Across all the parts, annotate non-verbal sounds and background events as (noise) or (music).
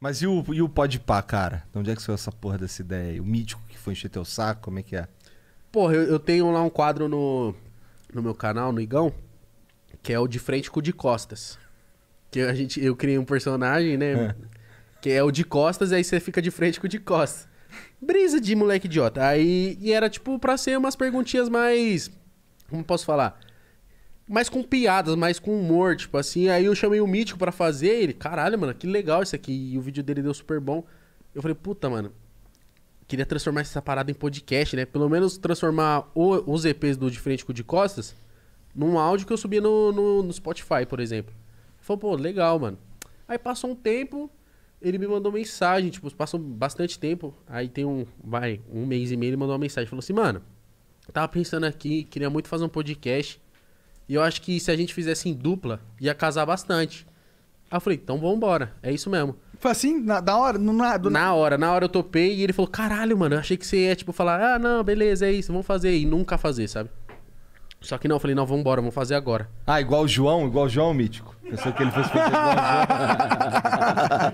Mas e o, e o Podpah, cara? De onde é que saiu essa porra dessa ideia aí? O mítico que foi encher teu saco, como é que é? Porra, eu, eu tenho lá um quadro no, no meu canal, no Igão, que é o de frente com o de costas. Que a gente, eu criei um personagem, né? É. Que é o de costas, e aí você fica de frente com o de costas. Brisa de moleque idiota. Aí, e era tipo pra ser umas perguntinhas mais. Como posso falar? mais com piadas, mais com humor, tipo assim. Aí eu chamei o Mítico para fazer, ele, caralho, mano, que legal isso aqui. E o vídeo dele deu super bom. Eu falei, puta, mano, queria transformar essa parada em podcast, né? Pelo menos transformar o, os EPs do Diferente com de Costas num áudio que eu subia no, no, no Spotify, por exemplo. Falei, pô, legal, mano. Aí passou um tempo, ele me mandou mensagem, tipo, passou bastante tempo. Aí tem um, vai, um mês e meio, ele mandou uma mensagem. Falou assim, mano, tava pensando aqui, queria muito fazer um podcast. E eu acho que se a gente fizesse em dupla, ia casar bastante. Aí eu falei, então vambora. É isso mesmo. Foi assim? Na, da hora? No, na, do... na hora, na hora eu topei e ele falou, caralho, mano, eu achei que você ia, tipo, falar, ah, não, beleza, é isso, vamos fazer. E nunca fazer, sabe? Só que não, eu falei, não, vambora, vamos fazer agora. Ah, igual o João, igual o João Mítico. Pensou que ele fosse fazer (laughs)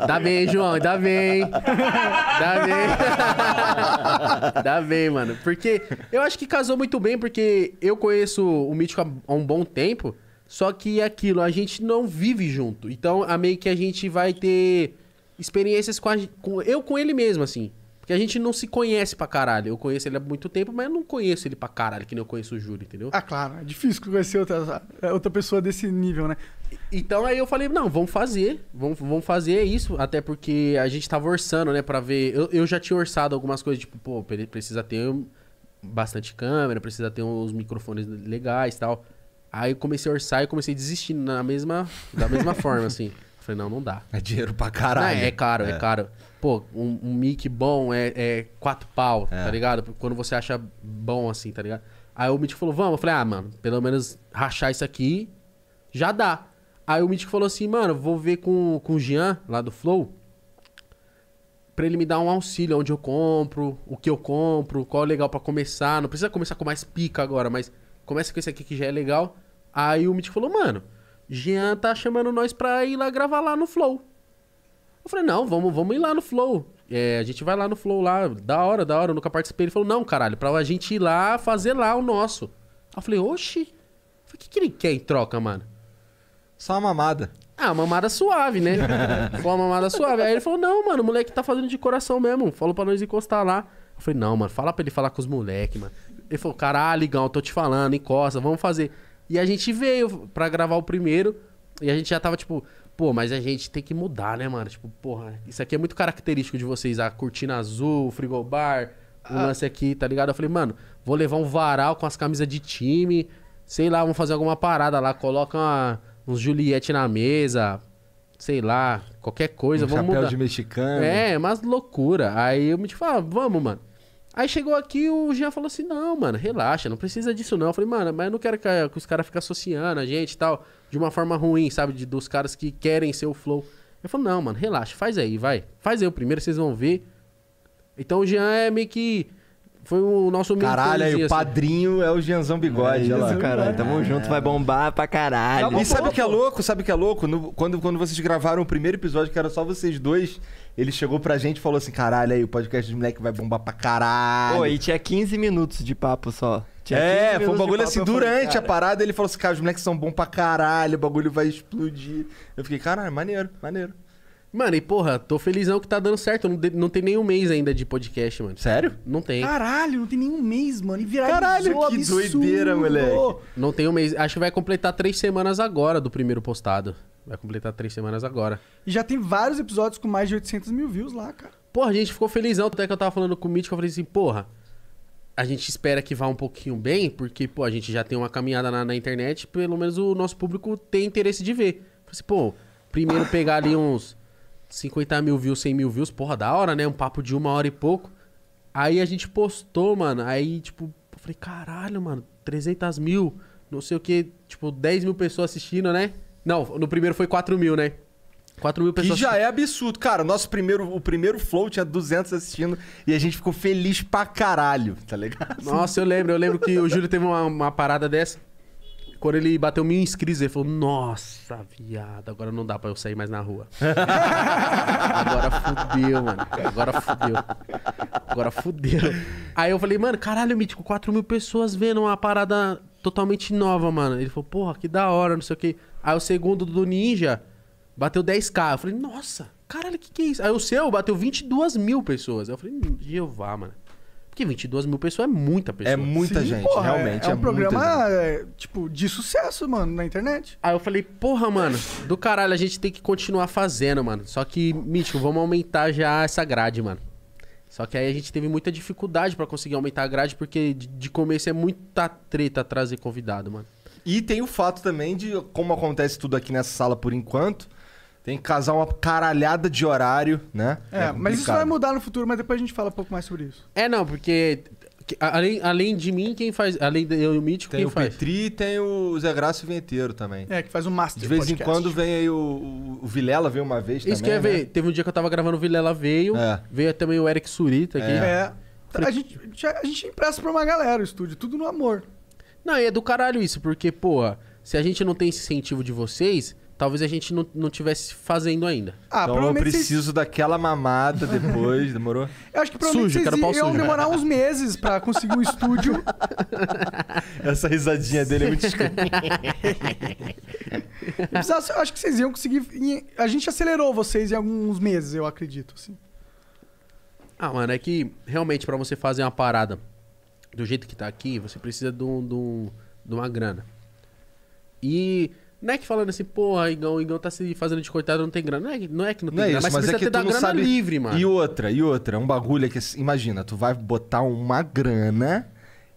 Dá bem, João, dá bem. Dá bem. (laughs) dá bem, mano. Porque eu acho que casou muito bem, porque eu conheço o Mítico há um bom tempo, só que aquilo, a gente não vive junto. Então, a meio que a gente vai ter experiências com, a, com eu com ele mesmo, assim. Porque a gente não se conhece pra caralho. Eu conheço ele há muito tempo, mas eu não conheço ele pra caralho, que nem eu conheço o Júlio, entendeu? Ah, claro. É difícil conhecer outra, outra pessoa desse nível, né? Então aí eu falei, não, vamos fazer. Vamos, vamos fazer isso. Até porque a gente tava orçando, né? Pra ver. Eu, eu já tinha orçado algumas coisas, tipo, pô, precisa ter bastante câmera, precisa ter uns microfones legais e tal. Aí eu comecei a orçar e comecei a desistir na mesma, da mesma (laughs) forma, assim. falei, não, não dá. É dinheiro pra caralho. Não, é caro, é, é caro pô, um, um mic bom é, é quatro pau, tá é. tá ligado? Quando você acha bom assim, tá ligado? Aí o Mitch falou, vamos. Eu falei, ah, mano, pelo menos rachar isso aqui já dá. Aí o Mitch falou assim, mano, vou ver com, com o Jean, lá do Flow, pra ele me dar um auxílio, onde eu compro, o que eu compro, qual é legal para começar. Não precisa começar com mais pica agora, mas começa com esse aqui que já é legal. Aí o Mitch falou, mano, Jean tá chamando nós pra ir lá gravar lá no Flow. Eu falei, não, vamos, vamos ir lá no Flow. É, a gente vai lá no Flow lá, da hora, da hora, eu nunca participei. Ele falou, não, caralho, pra gente ir lá fazer lá o nosso. Aí eu falei, oxi, o que, que ele quer em troca, mano? Só uma mamada. Ah, mamada suave, né? Foi (laughs) uma mamada suave. Aí ele falou, não, mano, o moleque tá fazendo de coração mesmo. Falou pra nós encostar lá. Eu falei, não, mano, fala pra ele falar com os moleques, mano. Ele falou, caralho, Ligão, tô te falando, encosta, vamos fazer. E a gente veio pra gravar o primeiro. E a gente já tava, tipo, Pô, mas a gente tem que mudar, né, mano? Tipo, porra, isso aqui é muito característico de vocês. A cortina azul, o frigobar, o ah. lance aqui, tá ligado? Eu falei, mano, vou levar um varal com as camisas de time. Sei lá, vamos fazer alguma parada lá. Coloca uma, uns Juliette na mesa. Sei lá, qualquer coisa. Um vamos chapéu mudar. de mexicano. É, é mas loucura. Aí eu me tipo, ah, vamos, mano. Aí chegou aqui o Jean falou assim: não, mano, relaxa, não precisa disso não. Eu falei, mano, mas eu não quero que, que os caras fiquem associando a gente e tal, de uma forma ruim, sabe? De, dos caras que querem ser o flow. Ele falou, não, mano, relaxa, faz aí, vai. Faz aí o primeiro, vocês vão ver. Então o Jean é meio que foi o nosso Caralho, aí, o assim. padrinho é o Gianzão Bigode. É, lá. Caralho, tamo junto, vai bombar pra caralho. e sabe o que é louco? Sabe o que é louco? No, quando, quando vocês gravaram o primeiro episódio, que era só vocês dois, ele chegou pra gente e falou assim: caralho, aí o podcast dos moleques vai bombar pra caralho. Pô, e tinha 15 minutos de papo só. Tinha é, foi um bagulho assim, durante falei, a parada ele falou assim: cara, os moleques são bons pra caralho, o bagulho vai explodir. Eu fiquei, caralho, maneiro, maneiro. Mano, e porra, tô felizão que tá dando certo. Não, não tem nenhum mês ainda de podcast, mano. Sério? Não tem. Caralho, não tem nenhum mês, mano. E viralizou Caralho, que absurdo. doideira, moleque. Não tem um mês. Acho que vai completar três semanas agora do primeiro postado. Vai completar três semanas agora. E já tem vários episódios com mais de 800 mil views lá, cara. Porra, a gente ficou felizão. Até que eu tava falando com o Mítico, eu falei assim, porra, a gente espera que vá um pouquinho bem, porque, pô, a gente já tem uma caminhada na, na internet, pelo menos o nosso público tem interesse de ver. Falei assim, pô, primeiro pegar ali uns... 50 mil views, 100 mil views, porra, da hora, né? Um papo de uma hora e pouco. Aí a gente postou, mano. Aí, tipo, eu falei, caralho, mano, 300 mil, não sei o que, tipo, 10 mil pessoas assistindo, né? Não, no primeiro foi 4 mil, né? 4 mil pessoas. Que já é absurdo. Cara, o nosso primeiro, o primeiro flow tinha 200 assistindo e a gente ficou feliz pra caralho, tá ligado? Nossa, eu lembro. Eu lembro que o Júlio teve uma, uma parada dessa quando ele bateu mil inscritos, ele falou: Nossa, viado, agora não dá pra eu sair mais na rua. (laughs) agora fudeu, mano. Agora fudeu. Agora fudeu. Aí eu falei, mano, caralho, Mítico, 4 mil pessoas vendo uma parada totalmente nova, mano. Ele falou, porra, que da hora, não sei o que Aí o segundo do Ninja bateu 10k. Eu falei, nossa, caralho, que que é isso? Aí o seu bateu 22 mil pessoas. Eu falei, Jeová, mano. Porque 22 mil pessoas é muita é pessoa. É muita Sim, gente, porra, é realmente. É, é, é um programa, é, tipo, de sucesso, mano, na internet. Aí eu falei, porra, mano, do caralho, a gente tem que continuar fazendo, mano. Só que, Mítico, vamos aumentar já essa grade, mano. Só que aí a gente teve muita dificuldade para conseguir aumentar a grade, porque de, de começo é muita treta trazer convidado, mano. E tem o fato também de, como acontece tudo aqui nessa sala por enquanto, tem que casar uma caralhada de horário, né? É, é mas isso vai mudar no futuro, mas depois a gente fala um pouco mais sobre isso. É, não, porque além, além de mim, quem faz. Além de eu e o Mítico, tem quem o faz? Petri e tem o Zé Graça Venteiro também. É, que faz um master. De vez podcast. em quando vem aí o, o, Vilela, veio uma vez Isso também. Isso que ver. né? teve um dia que eu tava gravando o Vilela veio. É. Veio também o Eric Surita aqui. É. é. A gente, a gente empresta pra uma galera o estúdio, tudo no amor. Não, e é do caralho isso, porque, pô, se a gente não tem esse incentivo de vocês, talvez a gente não, não tivesse fazendo ainda. Ah, então eu preciso daquela mamada depois, demorou? (laughs) Eu acho que provavelmente sujo, iam demorar uns meses pra conseguir um estúdio. (laughs) Essa risadinha dele é muito escura. (laughs) eu acho que vocês iam conseguir... A gente acelerou vocês em alguns meses, eu acredito, assim. Ah, mano, é que realmente para você fazer uma parada do jeito que tá aqui, você precisa de, um, de, um, de uma grana. E não é que falando assim, porra, Igão, Igão tá se fazendo de coitado, não tem grana. Não é, não é que não tem não é grana, isso, mas, mas precisa é que ter da grana sabe... livre, mano. E outra, e outra, é um bagulho é que, imagina, tu vai botar uma grana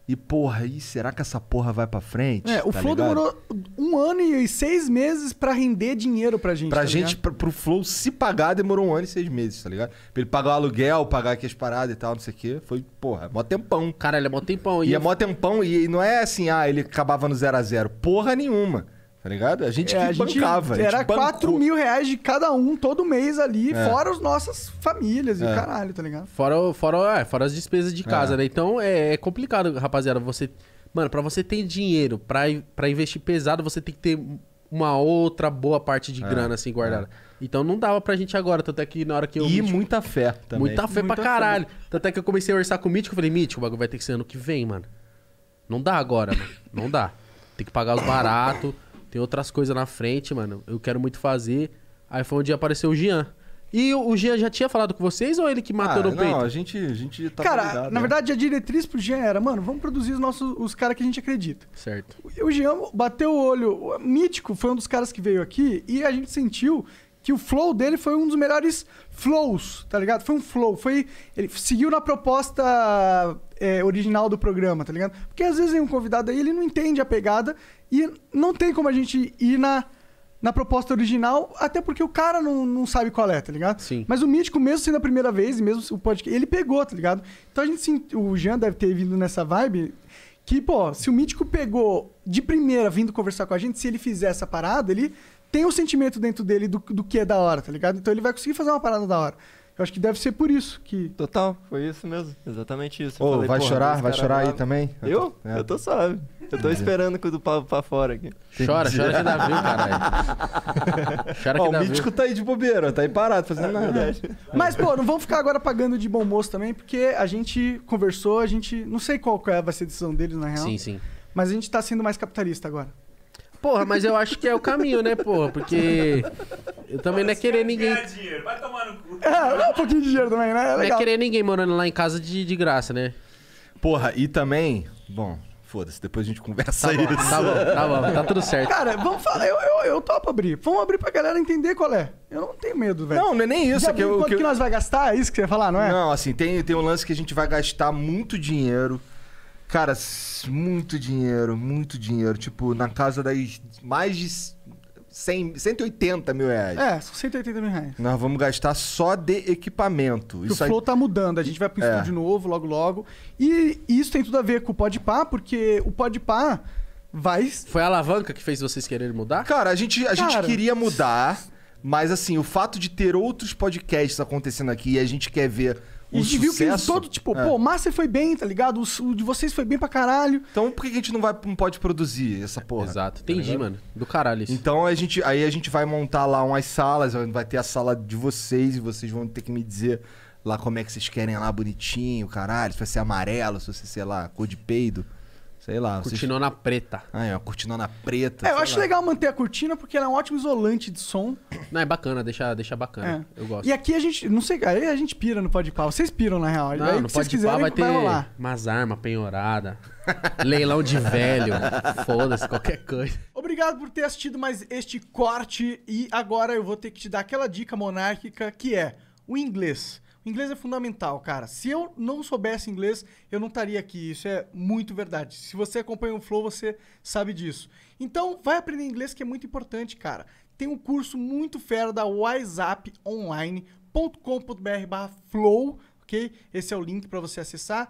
e, porra, e será que essa porra vai pra frente? É, o tá Flow demorou um ano e seis meses para render dinheiro pra gente. Pra tá gente, pra, pro Flow se pagar, demorou um ano e seis meses, tá ligado? Pra ele pagar o aluguel, pagar aqui as paradas e tal, não sei o quê. Foi, porra, mó tempão. Caralho, é mó tempão. E, e é mó tempão, e não é assim, ah, ele acabava no zero a zero Porra nenhuma. Tá ligado? A gente é, a gente bancava. Era gente 4 mil reais de cada um todo mês ali, é. fora as nossas famílias é. e caralho, tá ligado? Fora, fora, é, fora as despesas de é. casa, né? Então é, é, complicado, rapaziada. Você. Mano, pra você ter dinheiro pra, pra investir pesado, você tem que ter uma outra boa parte de é. grana assim guardada. Então não dava pra gente agora, tanto é que na hora que eu. E Mítico, muita fé também. Muita fé muita pra caralho. Fé. Tanto é que eu comecei a orçar com o Mítico, eu falei, Mítico, o bagulho vai ter que ser ano que vem, mano. Não dá agora, mano. Não dá. Tem que pagar os baratos tem outras coisas na frente, mano. Eu quero muito fazer. Aí foi onde apareceu o Jean. E o Jean já tinha falado com vocês ou ele que matou ah, no não, peito? Não, a gente, a gente tá Cara, ligado, na né? verdade a diretriz pro Jean era, mano, vamos produzir os nossos os caras que a gente acredita. Certo. O Jean bateu o olho, o Mítico foi um dos caras que veio aqui e a gente sentiu que o flow dele foi um dos melhores flows, tá ligado? Foi um flow, foi ele seguiu na proposta é, original do programa, tá ligado? Porque às vezes vem um convidado aí, ele não entende a pegada e não tem como a gente ir na na proposta original, até porque o cara não, não sabe qual é, tá ligado? Sim. Mas o Mítico, mesmo sendo a primeira vez, mesmo o podcast, ele pegou, tá ligado? Então a gente sim, o Jean deve ter vindo nessa vibe que, pô, se o Mítico pegou de primeira vindo conversar com a gente, se ele fizer essa parada, ele tem o um sentimento dentro dele do, do que é da hora, tá ligado? Então ele vai conseguir fazer uma parada da hora. Eu acho que deve ser por isso que. Total, foi isso mesmo. Exatamente isso. Ô, vai chorar, vai chorar lá. aí também? Eu? Eu, é. eu tô suave. Eu tô esperando com o do pau pra fora aqui. Chora, chora que viu (laughs) caralho. Chora que Ó, O mítico tá aí de bobeira, tá aí parado, fazendo é, nada. Mas, pô, não vamos ficar agora pagando de bom moço também, porque a gente conversou, a gente. Não sei qual é, vai ser a decisão deles, na real. Sim, sim. Mas a gente tá sendo mais capitalista agora. Porra, mas eu acho que é o caminho, né, porra? Porque eu também não é querer ninguém. dinheiro, vai tomar no cu. É, um pouquinho de dinheiro também, né? É não é querer ninguém morando lá em casa de, de graça, né? Porra, e também. Bom, foda-se, depois a gente conversa Tá bom, isso. tá bom, tá bom, tá tudo certo. Cara, vamos falar. Eu, eu, eu topo abrir. Vamos abrir pra galera entender qual é. Eu não tenho medo, velho. Não, não é nem isso. é que, eu- quanto que, que nós vai gastar? É isso que você ia falar, não é? Não, assim, tem, tem um lance que a gente vai gastar muito dinheiro Cara, muito dinheiro, muito dinheiro. Tipo, na casa das mais de 100, 180 mil reais. É, são 180 mil reais. Nós vamos gastar só de equipamento. Isso o flow aí... tá mudando, a gente vai pro é. estúdio novo logo logo. E isso tem tudo a ver com o Podpah, porque o Podpah vai... Foi a alavanca que fez vocês quererem mudar? Cara, a gente, a Cara... gente queria mudar, mas assim, o fato de ter outros podcasts acontecendo aqui e a gente quer ver e a gente sucesso... viu que eles todo, tipo, é. pô, o Master foi bem, tá ligado? O, de vocês foi bem pra caralho. Então por que a gente não, vai, não pode produzir essa porra? Exato, tá entendi, tá mano. Do caralho isso. Então a gente, aí a gente vai montar lá umas salas, vai ter a sala de vocês e vocês vão ter que me dizer lá como é que vocês querem lá bonitinho, caralho, se vai ser amarelo, se vai ser, sei lá, cor de peido. Sei lá. Cortinona vocês... preta. Ah, é, uma cortinona preta. É, eu acho lá. legal manter a cortina porque ela é um ótimo isolante de som. Não, é bacana, deixa, deixa bacana. É. Eu gosto. E aqui a gente, não sei, aí a gente pira no Pode pau. Vocês piram, na real. Não, aí, no Pode Pá vai ter umas armas penhoradas, (laughs) leilão de velho, foda-se, qualquer coisa. Obrigado por ter assistido mais este corte e agora eu vou ter que te dar aquela dica monárquica que é o inglês. Inglês é fundamental, cara. Se eu não soubesse inglês, eu não estaria aqui. Isso é muito verdade. Se você acompanha o Flow, você sabe disso. Então, vai aprender inglês que é muito importante, cara. Tem um curso muito fera da WhatsApp online.com.br/flow, ok? Esse é o link para você acessar.